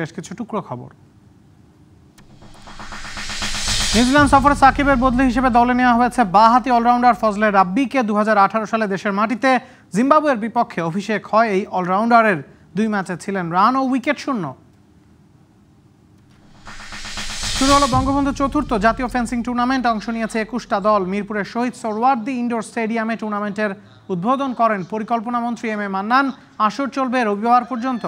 বেশ কিছু টুকরো খবর নিউজিল্যান্ড সফরে সাকিবের বদলি হিসেবে দলে নেওয়া হয়েছে বাহাতি অলরাউন্ডার ফজলে রাব্বিকে দু সালে দেশের মাটিতে জিম্বাবুয়ের বিপক্ষে অভিষেক হয় এই অলরাউন্ডারের দুই ম্যাচে ছিলেন রান ও উইকেট শূন্য শুরু হলো বঙ্গবন্ধু চতুর্থ জাতীয় ফেন্সিং টুর্নামেন্ট অংশ নিয়েছে একুশটা দল মিরপুরের শহীদ সরওয়ার্দি ইনডোর স্টেডিয়ামে টুর্নামেন্টের উদ্বোধন করেন পরিকল্পনা মন্ত্রী এম এ মান্নান আসর চলবে রবিবার পর্যন্ত